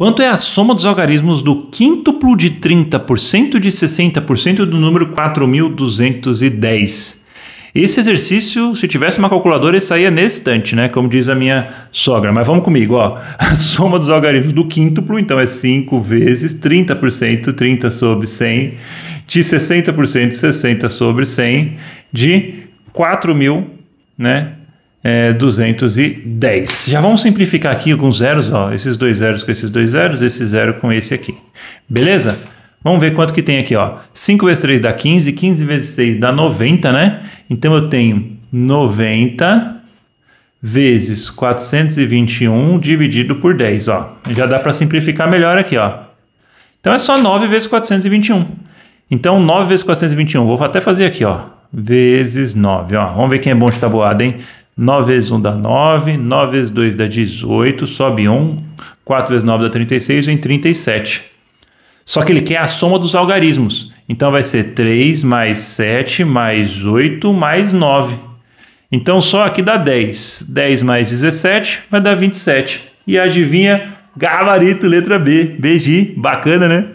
Quanto é a soma dos algarismos do quíntuplo de 30% de 60% do número 4210? Esse exercício, se tivesse uma calculadora, ele saía nesse instante, né? Como diz a minha sogra. Mas vamos comigo, ó. A soma dos algarismos do quíntuplo, então, é 5 vezes 30%, 30 sobre 100, de 60%, 60 sobre 100, de 4 né? é, 210. Já vamos simplificar aqui alguns zeros, ó, esses dois zeros com esses dois zeros, esse zero com esse aqui. Beleza? Vamos ver quanto que tem aqui, ó. 5 vezes 3 dá 15, 15 vezes 6 dá 90, né? Então eu tenho 90 vezes 421 dividido por 10, ó. Já dá para simplificar melhor aqui, ó. Então é só 9 vezes 421. Então 9 vezes 421, vou até fazer aqui, ó, vezes 9, ó. Vamos ver quem é bom de tabuada, hein? 9 vezes 1 dá 9, 9 vezes 2 dá 18, sobe 1, 4 vezes 9 dá 36, vem 37. Só que ele quer a soma dos algarismos. Então vai ser 3 mais 7 mais 8 mais 9. Então só aqui dá 10. 10 mais 17 vai dar 27. E adivinha? Gabarito, letra B. BG, bacana, né?